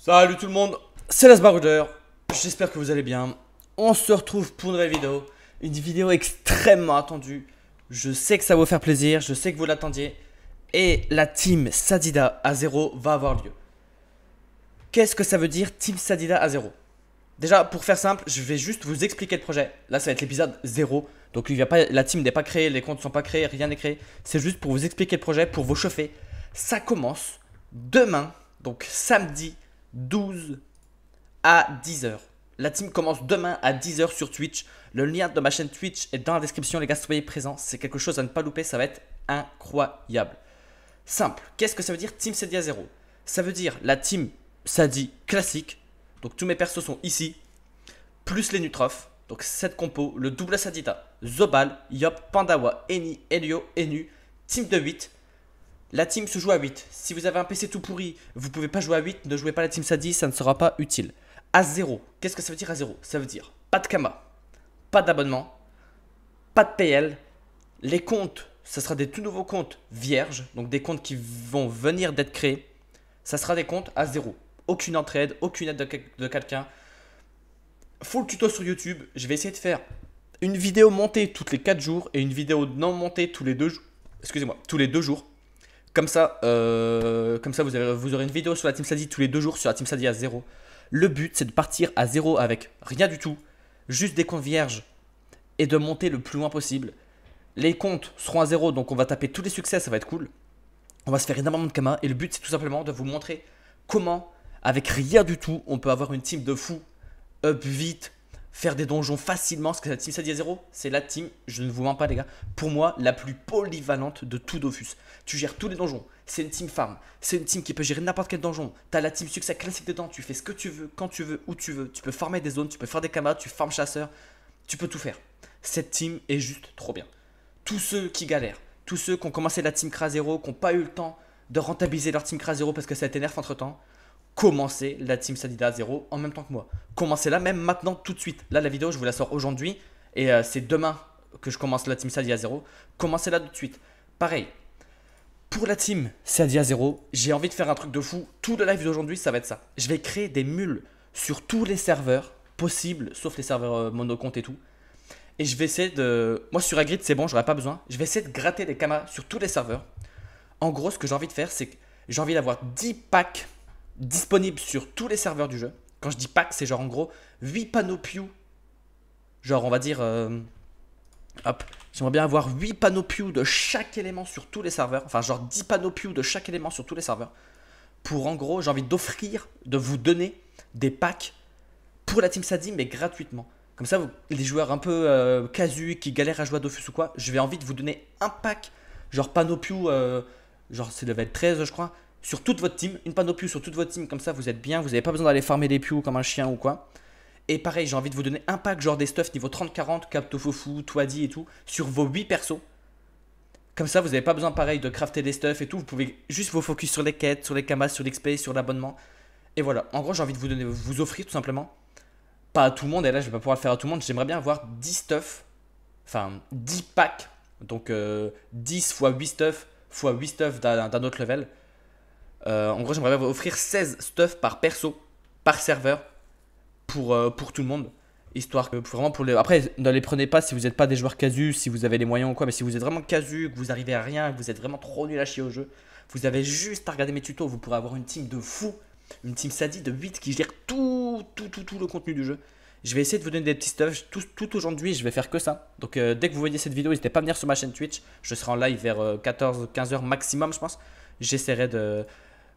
Salut tout le monde, c'est Las j'espère que vous allez bien. On se retrouve pour une nouvelle vidéo, une vidéo extrêmement attendue. Je sais que ça va vous faire plaisir, je sais que vous l'attendiez. Et la team Sadida à 0 va avoir lieu. Qu'est-ce que ça veut dire team Sadida à 0 Déjà, pour faire simple, je vais juste vous expliquer le projet. Là, ça va être l'épisode 0. Donc, il a pas, la team n'est pas créée, les comptes ne sont pas créés, rien n'est créé. C'est juste pour vous expliquer le projet, pour vous chauffer. Ça commence demain, donc samedi 12 à 10h. La team commence demain à 10h sur Twitch. Le lien de ma chaîne Twitch est dans la description, les gars, soyez présents. C'est quelque chose à ne pas louper, ça va être incroyable. Simple, qu'est-ce que ça veut dire Team Sadia 0 Ça veut dire la team Sadi classique, donc tous mes persos sont ici, plus les Nutrophes, donc cette compo, le double Sadita, Zobal, Yop, Pandawa, Eni, Helio, Enu, team de 8, la team se joue à 8. Si vous avez un PC tout pourri, vous pouvez pas jouer à 8, ne jouez pas la team Sadie, ça ne sera pas utile. À 0. Qu'est-ce que ça veut dire à 0 Ça veut dire pas de Kama, pas d'abonnement, pas de PL. Les comptes, ça sera des tout nouveaux comptes vierges, donc des comptes qui vont venir d'être créés. Ça sera des comptes à 0. Aucune entraide, aucune aide de, de quelqu'un. Full tuto sur YouTube, je vais essayer de faire une vidéo montée toutes les 4 jours et une vidéo non montée tous les 2 jours. Excusez-moi, tous les 2 jours comme ça, euh, comme ça vous, aurez une vidéo sur la Team Sadie tous les deux jours sur la Team Sadie à zéro. Le but, c'est de partir à zéro avec rien du tout, juste des comptes vierges et de monter le plus loin possible. Les comptes seront à zéro, donc on va taper tous les succès, ça va être cool. On va se faire énormément de camas. et le but, c'est tout simplement de vous montrer comment, avec rien du tout, on peut avoir une team de fou, up vite, faire des donjons facilement, ce que la team Sadia0, c'est la team, je ne vous mens pas les gars, pour moi, la plus polyvalente de tout Dofus. Tu gères tous les donjons, c'est une team farm, c'est une team qui peut gérer n'importe quel donjon, t'as la team succès classique dedans, tu fais ce que tu veux, quand tu veux, où tu veux, tu peux farmer des zones, tu peux faire des camarades, tu farmes chasseurs, tu peux tout faire. Cette team est juste trop bien. Tous ceux qui galèrent, tous ceux qui ont commencé la team Kra 0, qui n'ont pas eu le temps de rentabiliser leur team Kra 0 parce que ça t'énerve entre temps, commencez la team Sadida 0 en même temps que moi. Commencez la même maintenant tout de suite. Là la vidéo je vous la sors aujourd'hui et euh, c'est demain que je commence la team Sadia 0. Commencez la tout de suite. Pareil. Pour la team Sadia 0, j'ai envie de faire un truc de fou. Tout le live d'aujourd'hui, ça va être ça. Je vais créer des mules sur tous les serveurs possibles, sauf les serveurs euh, monocomptes et tout. Et je vais essayer de... Moi, sur Agrid, c'est bon, j'aurais pas besoin. Je vais essayer de gratter des camas sur tous les serveurs. En gros, ce que j'ai envie de faire, c'est que j'ai envie d'avoir 10 packs disponible sur tous les serveurs du jeu. Quand je dis pack, c'est genre en gros 8 panneaux Genre, on va dire. Euh, hop, j'aimerais bien avoir 8 panneaux de chaque élément sur tous les serveurs. Enfin, genre 10 panneaux de chaque élément sur tous les serveurs. Pour en gros, j'ai envie d'offrir, de vous donner des packs pour la Team Sadie mais gratuitement. Comme ça, vous, les joueurs un peu euh, casu qui galèrent à jouer à Dofus ou quoi, je vais envie de vous donner un pack, genre panneau Pew, genre c'est level 13, je crois sur toute votre team, une panoplie sur toute votre team, comme ça vous êtes bien, vous n'avez pas besoin d'aller farmer des pieux comme un chien ou quoi. Et pareil, j'ai envie de vous donner un pack genre des stuffs niveau 30-40, Captofofu, Toadi et tout, sur vos 8 persos. Comme ça, vous avez pas besoin pareil de crafter des stuffs et tout, vous pouvez juste vous focus sur les quêtes, sur les camas, sur l'XP, sur l'abonnement. Et voilà, en gros j'ai envie de vous donner, vous offrir tout simplement, pas à tout le monde, et là je vais pas pouvoir le faire à tout le monde, j'aimerais bien avoir 10 stuffs, enfin 10 packs, donc 10 x 8 stuffs, x 8 stuffs d'un autre level euh, en gros, j'aimerais vous offrir 16 stuff par perso, par serveur, pour, euh, pour tout le monde. Histoire que vraiment pour les. Après, ne les prenez pas si vous n'êtes pas des joueurs casus, si vous avez les moyens ou quoi, mais si vous êtes vraiment casu, que vous arrivez à rien, que vous êtes vraiment trop nul à chier au jeu, vous avez juste à regarder mes tutos, vous pourrez avoir une team de fou une team sadie de 8 qui gère tout, tout, tout, le contenu du jeu. Je vais essayer de vous donner des petits stuffs. Tout, aujourd'hui, je vais faire que ça. Donc, euh, dès que vous voyez cette vidéo, n'hésitez pas à venir sur ma chaîne Twitch. Je serai en live vers 14-15h maximum, je pense. J'essaierai de,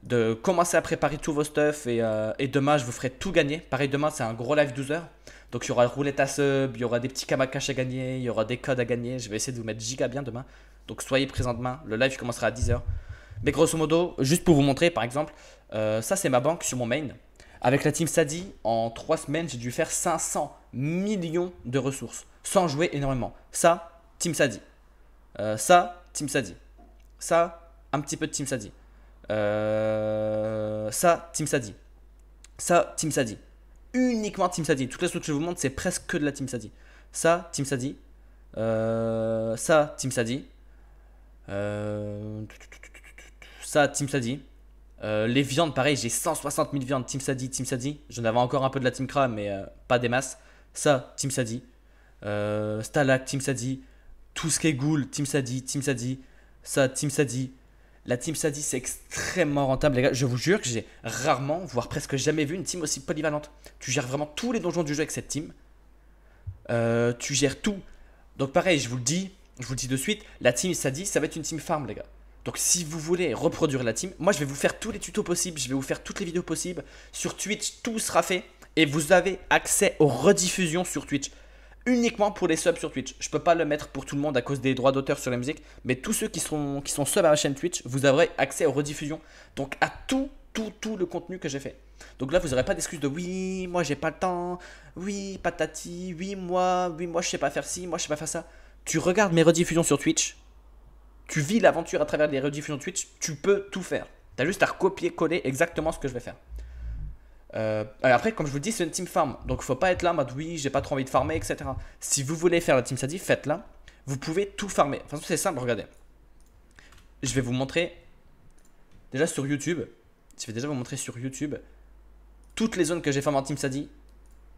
de commencer à préparer tous vos stuff euh, et, demain je vous ferai tout gagner. Pareil, demain c'est un gros live 12 h Donc il y aura roulette à sub, il y aura des petits kamakash à gagner, il y aura des codes à gagner. Je vais essayer de vous mettre giga bien demain. Donc soyez présents demain. Le live commencera à 10h. Mais grosso modo, juste pour vous montrer par exemple, euh, ça c'est ma banque sur mon main. Avec la team Sadi, en 3 semaines, j'ai dû faire 500 millions de ressources sans jouer énormément. Ça, team Sadi. Euh, ça, team Sadi. Ça, un petit peu de team Sadi ça, Team Sadi. Ça, Team Sadi. Uniquement Team Sadi. Toutes les choses que je vous montre, c'est presque que de la Team Sadi. Ça, Team Sadi. ça, Team Sadi. ça, Team Sadi. les viandes, pareil, j'ai 160 000 viandes. Team Sadi, Team Sadi. J'en avais encore un peu de la Team Kra, mais pas des masses. Ça, Team Sadi. Stalag, Team Sadi. Tout ce qui est ghoul, Team Sadi, Team Sadi. Ça, Team Sadi. La team Sadi, c'est extrêmement rentable, les gars. Je vous jure que j'ai rarement, voire presque jamais vu une team aussi polyvalente. Tu gères vraiment tous les donjons du jeu avec cette team. Euh, tu gères tout. Donc pareil, je vous le dis, je vous le dis de suite, la team Sadi, ça va être une team farm, les gars. Donc si vous voulez reproduire la team, moi je vais vous faire tous les tutos possibles, je vais vous faire toutes les vidéos possibles. Sur Twitch, tout sera fait et vous avez accès aux rediffusions sur Twitch uniquement pour les subs sur Twitch. Je peux pas le mettre pour tout le monde à cause des droits d'auteur sur la musique, mais tous ceux qui sont, qui sont subs à la chaîne Twitch, vous aurez accès aux rediffusions, donc à tout, tout, tout le contenu que j'ai fait. Donc là, vous n'aurez pas d'excuse de oui, moi j'ai pas le temps, oui, patati, oui, moi, oui, moi je sais pas faire ci, moi je sais pas faire ça. Tu regardes mes rediffusions sur Twitch, tu vis l'aventure à travers les rediffusions Twitch, tu peux tout faire. T'as juste à recopier-coller exactement ce que je vais faire. Euh, après, comme je vous dis, c'est une team farm. Donc, faut pas être là en mode oui, j'ai pas trop envie de farmer, etc. Si vous voulez faire la team sadie, faites-la. Vous pouvez tout farmer. Enfin, c'est simple, regardez. Je vais vous montrer déjà sur YouTube. Je vais déjà vous montrer sur YouTube toutes les zones que j'ai farmées en team sadie.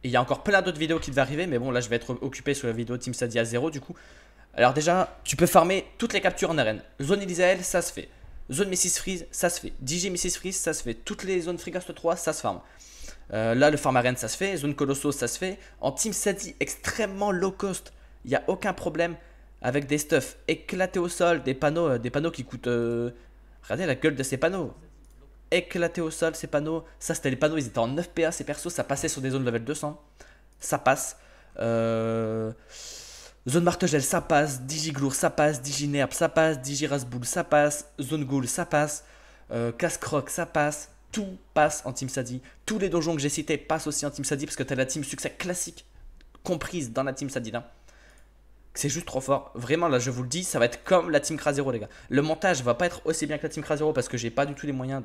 il y a encore plein d'autres vidéos qui devaient arriver, mais bon, là, je vais être occupé sur la vidéo team sadie à 0 du coup. Alors, déjà, tu peux farmer toutes les captures en arène. Zone Elisael, ça se fait. Zone Messis Freeze, ça se fait. DJ Messis Freeze, ça se fait. Toutes les zones Frigast 3, ça se farm. Euh, là, le farm arène, ça se fait. Zone Colosso, ça se fait. En Team Sadi, extrêmement low cost. Il n'y a aucun problème avec des stuffs éclatés au sol, des panneaux, euh, des panneaux qui coûtent. Euh, regardez la gueule de ces panneaux. Éclatés au sol, ces panneaux. Ça, c'était les panneaux, ils étaient en 9 PA, ces persos. Ça passait sur des zones level 200. Ça passe. Euh. Zone Martegel, ça passe. Digiglour, ça passe. Diginerp, ça passe. Digirasboul, ça passe. Zone Ghoul, ça passe. Euh, casse ça passe. Tout passe en Team Sadi. Tous les donjons que j'ai cités passent aussi en Team Sadi parce que t'as la Team Succès classique comprise dans la Team Sadi C'est juste trop fort. Vraiment, là, je vous le dis, ça va être comme la Team Kra les gars. Le montage va pas être aussi bien que la Team Kra parce que j'ai pas du tout les moyens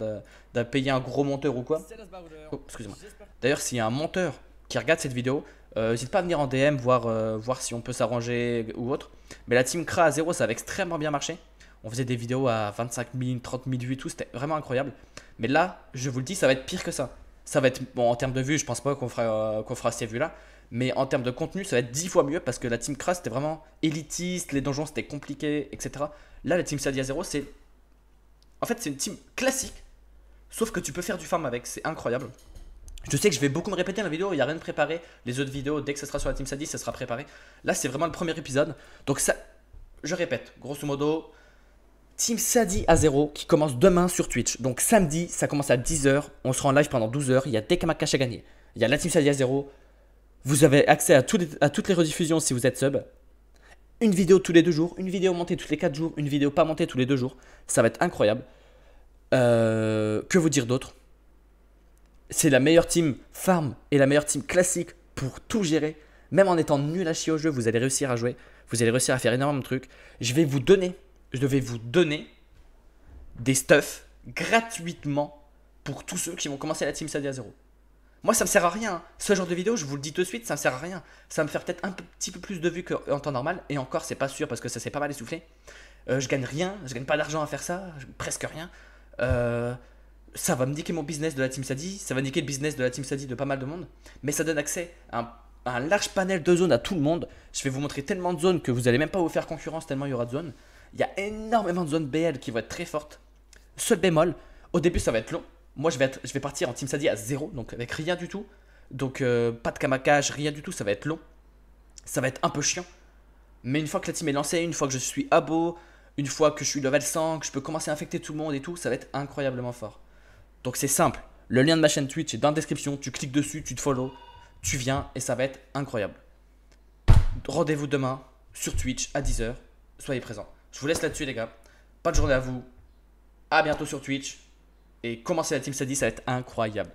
de, payer un gros monteur ou quoi. Oh, excusez-moi. D'ailleurs, s'il y a un monteur qui regarde cette vidéo, euh, N'hésite pas à venir en DM, voir, euh, voir si on peut s'arranger ou autre. Mais la team Kra à 0, ça avait extrêmement bien marché. On faisait des vidéos à 25 000, 30 000 vues, tout, c'était vraiment incroyable. Mais là, je vous le dis, ça va être pire que ça. Ça va être, bon, en termes de vues, je pense pas qu'on fera, euh, fera ces vues-là. Mais en termes de contenu, ça va être 10 fois mieux parce que la team Kra, c'était vraiment élitiste, les donjons, c'était compliqué, etc. Là, la team Sadia 0, c'est. En fait, c'est une team classique, sauf que tu peux faire du farm avec, c'est incroyable. Je sais que je vais beaucoup me répéter la vidéo, il n'y a rien de préparé. Les autres vidéos, dès que ça sera sur la Team Sadie, ça sera préparé. Là, c'est vraiment le premier épisode. Donc, ça, je répète, grosso modo, Team Sadi à 0 qui commence demain sur Twitch. Donc, samedi, ça commence à 10h. On sera en live pendant 12h. Il y a des cash à gagner. Il y a la Team Sadie à 0. Vous avez accès à, toutes les rediffusions si vous êtes sub. Une vidéo tous les deux jours, une vidéo montée tous les quatre jours, une vidéo pas montée tous les deux jours. Ça va être incroyable. Euh, que vous dire d'autre c'est la meilleure team farm et la meilleure team classique pour tout gérer. Même en étant nul à chier au jeu, vous allez réussir à jouer. Vous allez réussir à faire énormément de trucs. Je vais vous donner, je devais vous donner des stuff gratuitement pour tous ceux qui vont commencer la team Sadia 0. Moi, ça me sert à rien. Hein. Ce genre de vidéo, je vous le dis tout de suite, ça me sert à rien. Ça me fait peut-être un petit peu plus de vues qu'en temps normal. Et encore, c'est pas sûr parce que ça s'est pas mal essoufflé. Euh, je gagne rien, je gagne pas d'argent à faire ça, presque rien. Euh, ça va me niquer mon business de la Team Sadi, ça va niquer le business de la Team Sadi de pas mal de monde, mais ça donne accès à un, large panel de zones à tout le monde. Je vais vous montrer tellement de zones que vous allez même pas vous faire concurrence tellement il y aura de zones. Il y a énormément de zones BL qui vont être très fortes. Seul bémol, au début ça va être long. Moi je vais, être, je vais partir en Team Sadi à zéro, donc avec rien du tout. Donc euh, pas de kamakage, rien du tout, ça va être long. Ça va être un peu chiant. Mais une fois que la team est lancée, une fois que je suis abo, une fois que je suis level 100, que je peux commencer à infecter tout le monde et tout, ça va être incroyablement fort. Donc c'est simple. Le lien de ma chaîne Twitch est dans la description. Tu cliques dessus, tu te follow, tu viens et ça va être incroyable. Rendez-vous demain sur Twitch à 10h. Soyez présents. Je vous laisse là-dessus, les gars. Pas de journée à vous. À bientôt sur Twitch. Et commencez la Team Sadie, ça va être incroyable.